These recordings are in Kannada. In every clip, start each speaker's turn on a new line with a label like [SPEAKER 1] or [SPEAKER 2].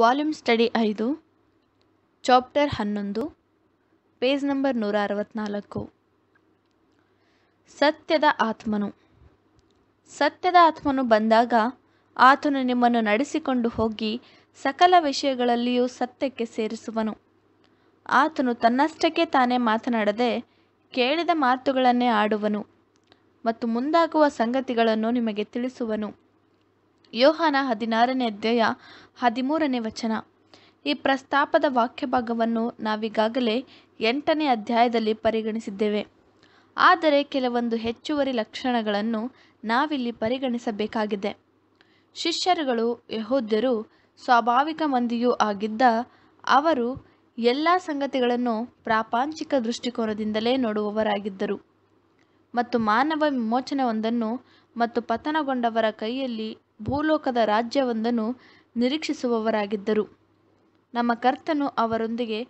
[SPEAKER 1] ವಾಲ್ಯೂಮ್ ಸ್ಟಡಿ ಐದು ಚಾಪ್ಟರ್ ಹನ್ನೊಂದು ಪೇಜ್ ನಂಬರ್ ನೂರ ಅರವತ್ನಾಲ್ಕು ಸತ್ಯದ ಆತ್ಮನು ಸತ್ಯದ ಆತ್ಮನು ಬಂದಾಗ ಆತನು ನಿಮ್ಮನ್ನು ನಡೆಸಿಕೊಂಡು ಹೋಗಿ ಸಕಲ ವಿಷಯಗಳಲ್ಲಿಯೂ ಸತ್ಯಕ್ಕೆ ಸೇರಿಸುವನು ಆತನು ತನ್ನಷ್ಟಕ್ಕೆ ತಾನೇ ಮಾತನಾಡದೆ ಕೇಳಿದ ಮಾತುಗಳನ್ನೇ ಆಡುವನು ಮತ್ತು ಮುಂದಾಗುವ ಸಂಗತಿಗಳನ್ನು ನಿಮಗೆ ತಿಳಿಸುವನು ಯೋಹಾನ ಹದಿನಾರನೇ ಅಧ್ಯಾಯ ಹದಿಮೂರನೇ ವಚನ ಈ ಪ್ರಸ್ತಾಪದ ವಾಕ್ಯ ಭಾಗವನ್ನು ನಾವೀಗಾಗಲೇ ಎಂಟನೇ ಅಧ್ಯಾಯದಲ್ಲಿ ಪರಿಗಣಿಸಿದ್ದೇವೆ ಆದರೆ ಕೆಲವೊಂದು ಹೆಚ್ಚುವರಿ ಲಕ್ಷಣಗಳನ್ನು ನಾವಿಲ್ಲಿ ಪರಿಗಣಿಸಬೇಕಾಗಿದೆ ಶಿಷ್ಯರುಗಳು ಯಹೋದ್ಯರು ಸ್ವಾಭಾವಿಕ ಮಂದಿಯೂ ಆಗಿದ್ದ ಅವರು ಎಲ್ಲ ಸಂಗತಿಗಳನ್ನು ಪ್ರಾಪಂಚಿಕ ದೃಷ್ಟಿಕೋನದಿಂದಲೇ ನೋಡುವವರಾಗಿದ್ದರು ಮತ್ತು ಮಾನವ ಒಂದನ್ನು ಮತ್ತು ಪತನಗೊಂಡವರ ಕೈಯಲ್ಲಿ ಭೂಲೋಕದ ರಾಜ್ಯವೊಂದನ್ನು ನಿರೀಕ್ಷಿಸುವವರಾಗಿದ್ದರು ನಮ್ಮ ಕರ್ತನು ಅವರೊಂದಿಗೆ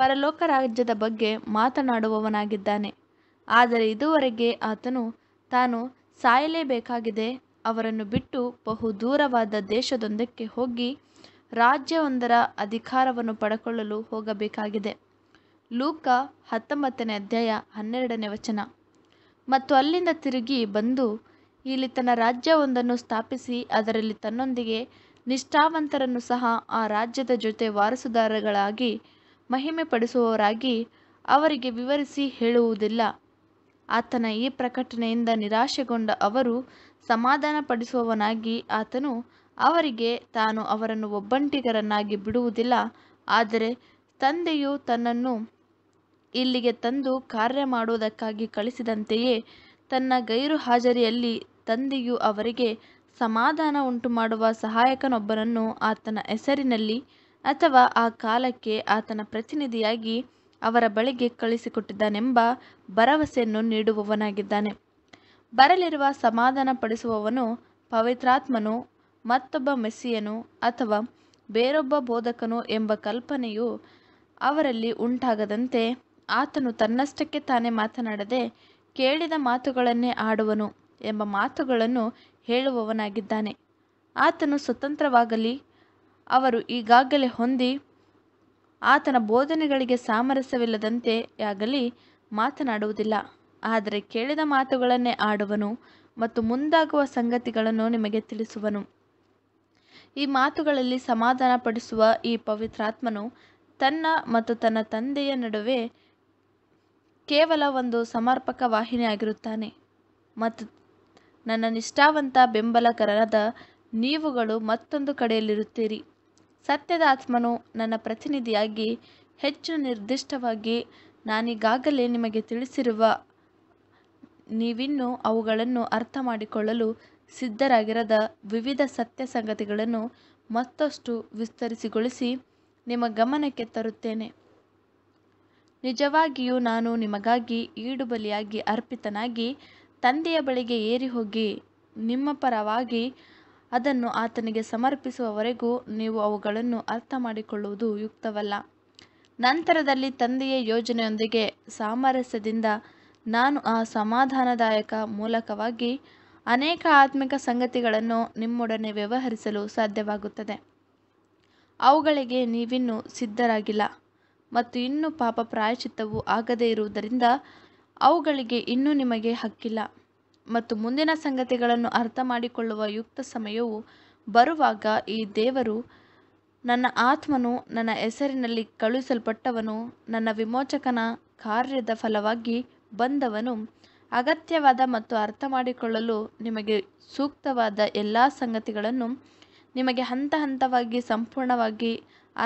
[SPEAKER 1] ಪರಲೋಕ ರಾಜ್ಯದ ಬಗ್ಗೆ ಮಾತನಾಡುವವನಾಗಿದ್ದಾನೆ ಆದರೆ ಇದುವರೆಗೆ ಆತನು ತಾನು ಸಾಯಲೇಬೇಕಾಗಿದೆ ಅವರನ್ನು ಬಿಟ್ಟು ಬಹು ದೂರವಾದ ದೇಶದೊಂದಕ್ಕೆ ಹೋಗಿ ರಾಜ್ಯವೊಂದರ ಅಧಿಕಾರವನ್ನು ಪಡ್ಕೊಳ್ಳಲು ಹೋಗಬೇಕಾಗಿದೆ ಲೂಕ ಹತ್ತೊಂಬತ್ತನೇ ಅಧ್ಯಾಯ ಹನ್ನೆರಡನೇ ವಚನ ಮತ್ತು ಅಲ್ಲಿಂದ ತಿರುಗಿ ಬಂದು ಇಲ್ಲಿ ತನ್ನ ರಾಜ್ಯವೊಂದನ್ನು ಸ್ಥಾಪಿಸಿ ಅದರಲ್ಲಿ ತನ್ನೊಂದಿಗೆ ನಿಷ್ಠಾವಂತರನ್ನು ಸಹ ಆ ರಾಜ್ಯದ ಜೊತೆ ವಾರಸುದಾರಗಳಾಗಿ ಮಹಿಮೆ ಪಡಿಸುವವರಾಗಿ ಅವರಿಗೆ ವಿವರಿಸಿ ಹೇಳುವುದಿಲ್ಲ ಆತನ ಈ ಪ್ರಕಟಣೆಯಿಂದ ನಿರಾಶೆಗೊಂಡ ಅವರು ಸಮಾಧಾನಪಡಿಸುವವನಾಗಿ ಆತನು ಅವರಿಗೆ ತಾನು ಅವರನ್ನು ಒಬ್ಬಂಟಿಗರನ್ನಾಗಿ ಬಿಡುವುದಿಲ್ಲ ಆದರೆ ತಂದೆಯು ತನ್ನನ್ನು ಇಲ್ಲಿಗೆ ತಂದು ಕಾರ್ಯ ಮಾಡುವುದಕ್ಕಾಗಿ ಕಳಿಸಿದಂತೆಯೇ ತನ್ನ ಗೈರು ಹಾಜರಿಯಲ್ಲಿ ತಂದೆಯು ಅವರಿಗೆ ಸಮಾಧಾನ ಉಂಟು ಮಾಡುವ ಸಹಾಯಕನೊಬ್ಬನನ್ನು ಆತನ ಹೆಸರಿನಲ್ಲಿ ಅಥವಾ ಆ ಕಾಲಕ್ಕೆ ಆತನ ಪ್ರತಿನಿಧಿಯಾಗಿ ಅವರ ಬಳಿಗೆ ಕಳಿಸಿಕೊಟ್ಟಿದ್ದಾನೆಂಬ ಭರವಸೆಯನ್ನು ನೀಡುವವನಾಗಿದ್ದಾನೆ ಬರಲಿರುವ ಸಮಾಧಾನ ಪಡಿಸುವವನು ಪವಿತ್ರಾತ್ಮನು ಮತ್ತೊಬ್ಬ ಮೆಸ್ಸಿಯನು ಅಥವಾ ಬೇರೊಬ್ಬ ಬೋಧಕನು ಎಂಬ ಕಲ್ಪನೆಯು ಅವರಲ್ಲಿ ಉಂಟಾಗದಂತೆ ಆತನು ತನ್ನಷ್ಟಕ್ಕೆ ತಾನೇ ಮಾತನಾಡದೆ ಕೇಳಿದ ಮಾತುಗಳನ್ನೇ ಆಡುವನು ಎಂಬ ಮಾತುಗಳನ್ನು ಹೇಳುವವನಾಗಿದ್ದಾನೆ ಆತನು ಸ್ವತಂತ್ರವಾಗಲಿ ಅವರು ಈಗಾಗಲೇ ಹೊಂದಿ ಆತನ ಬೋಧನೆಗಳಿಗೆ ಸಾಮರಸ್ಯವಿಲ್ಲದಂತೆಯಾಗಲಿ ಮಾತನಾಡುವುದಿಲ್ಲ ಆದರೆ ಕೇಳಿದ ಮಾತುಗಳನ್ನೇ ಆಡುವನು ಮತ್ತು ಮುಂದಾಗುವ ಸಂಗತಿಗಳನ್ನು ನಿಮಗೆ ತಿಳಿಸುವನು ಈ ಮಾತುಗಳಲ್ಲಿ ಸಮಾಧಾನಪಡಿಸುವ ಈ ಪವಿತ್ರಾತ್ಮನು ತನ್ನ ಮತ್ತು ತನ್ನ ತಂದೆಯ ನಡುವೆ ಕೇವಲ ಒಂದು ಸಮರ್ಪಕ ವಾಹಿನಿಯಾಗಿರುತ್ತಾನೆ ಮತ್ತು ನನ್ನ ನಿಷ್ಠಾವಂತ ಬೆಂಬಲಕರನದ ನೀವುಗಳು ಮತ್ತೊಂದು ಕಡೆಯಲ್ಲಿರುತ್ತೀರಿ ಸತ್ಯದ ಆತ್ಮನು ನನ್ನ ಪ್ರತಿನಿಧಿಯಾಗಿ ಹೆಚ್ಚು ನಿರ್ದಿಷ್ಟವಾಗಿ ನಾನೀಗಾಗಲೇ ನಿಮಗೆ ತಿಳಿಸಿರುವ ನೀವಿನ್ನೂ ಅವುಗಳನ್ನು ಅರ್ಥ ಮಾಡಿಕೊಳ್ಳಲು ಸಿದ್ಧರಾಗಿರದ ವಿವಿಧ ಸತ್ಯ ಸಂಗತಿಗಳನ್ನು ಮತ್ತಷ್ಟು ವಿಸ್ತರಿಸಿಗೊಳಿಸಿ ನಿಮ್ಮ ಗಮನಕ್ಕೆ ತರುತ್ತೇನೆ ನಿಜವಾಗಿಯೂ ನಾನು ನಿಮಗಾಗಿ ಈಡುಬಲಿಯಾಗಿ ಅರ್ಪಿತನಾಗಿ ತಂದೆಯ ಬಳಿಗೆ ಏರಿ ಹೋಗಿ ನಿಮ್ಮ ಪರವಾಗಿ ಅದನ್ನು ಆತನಿಗೆ ಸಮರ್ಪಿಸುವವರೆಗೂ ನೀವು ಅವುಗಳನ್ನು ಅರ್ಥ ಮಾಡಿಕೊಳ್ಳುವುದು ಯುಕ್ತವಲ್ಲ ನಂತರದಲ್ಲಿ ತಂದೆಯ ಯೋಜನೆಯೊಂದಿಗೆ ಸಾಮರಸ್ಯದಿಂದ ನಾನು ಆ ಸಮಾಧಾನದಾಯಕ ಮೂಲಕವಾಗಿ ಅನೇಕ ಆತ್ಮಿಕ ಸಂಗತಿಗಳನ್ನು ನಿಮ್ಮೊಡನೆ ವ್ಯವಹರಿಸಲು ಸಾಧ್ಯವಾಗುತ್ತದೆ ಅವುಗಳಿಗೆ ನೀವಿನ್ನೂ ಸಿದ್ಧರಾಗಿಲ್ಲ ಮತ್ತು ಇನ್ನೂ ಪಾಪ ಪ್ರಾಯಶ್ಚಿತ್ತವು ಆಗದೇ ಇರುವುದರಿಂದ ಅವುಗಳಿಗೆ ಇನ್ನೂ ನಿಮಗೆ ಹಕ್ಕಿಲ್ಲ ಮತ್ತು ಮುಂದಿನ ಸಂಗತಿಗಳನ್ನು ಅರ್ಥ ಮಾಡಿಕೊಳ್ಳುವ ಯುಕ್ತ ಸಮಯವು ಬರುವಾಗ ಈ ದೇವರು ನನ್ನ ಆತ್ಮನು ನನ್ನ ಹೆಸರಿನಲ್ಲಿ ಕಳುಹಿಸಲ್ಪಟ್ಟವನು ನನ್ನ ವಿಮೋಚಕನ ಕಾರ್ಯದ ಫಲವಾಗಿ ಬಂದವನು ಅಗತ್ಯವಾದ ಮತ್ತು ಅರ್ಥ ಮಾಡಿಕೊಳ್ಳಲು ನಿಮಗೆ ಸೂಕ್ತವಾದ ಎಲ್ಲ ಸಂಗತಿಗಳನ್ನು ನಿಮಗೆ ಹಂತ ಹಂತವಾಗಿ ಸಂಪೂರ್ಣವಾಗಿ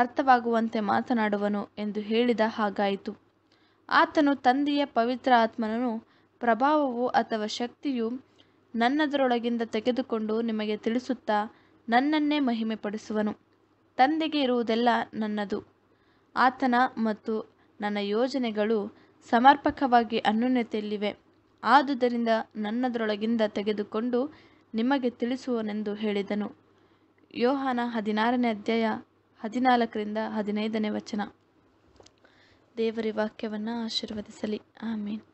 [SPEAKER 1] ಅರ್ಥವಾಗುವಂತೆ ಮಾತನಾಡುವನು ಎಂದು ಹೇಳಿದ ಹಾಗಾಯಿತು ಆತನು ತಂದೆಯ ಪವಿತ್ರ ಆತ್ಮನನು ಪ್ರಭಾವವು ಅಥವಾ ಶಕ್ತಿಯು ನನ್ನದರೊಳಗಿಂದ ತೆಗೆದುಕೊಂಡು ನಿಮಗೆ ತಿಳಿಸುತ್ತಾ ನನ್ನನ್ನೇ ಮಹಿಮೆಪಡಿಸುವನು ತಂದೆಗೆ ಇರುವುದೆಲ್ಲ ನನ್ನದು ಆತನ ಮತ್ತು ನನ್ನ ಯೋಜನೆಗಳು ಸಮರ್ಪಕವಾಗಿ ಅನ್ಯೂನ್ಯತೆಯಲ್ಲಿವೆ ಆದುದರಿಂದ ನನ್ನದರೊಳಗಿಂದ ತೆಗೆದುಕೊಂಡು ನಿಮಗೆ ತಿಳಿಸುವನೆಂದು ಹೇಳಿದನು ಯೋಹಾನ ಹದಿನಾರನೇ ಅಧ್ಯಾಯ ಹದಿನಾಲ್ಕರಿಂದ ಹದಿನೈದನೇ ವಚನ ದೇವರ ವಾಕ್ಯವನ್ನು ಆಶೀರ್ವದಿಸಲಿ ಆಮೇನ್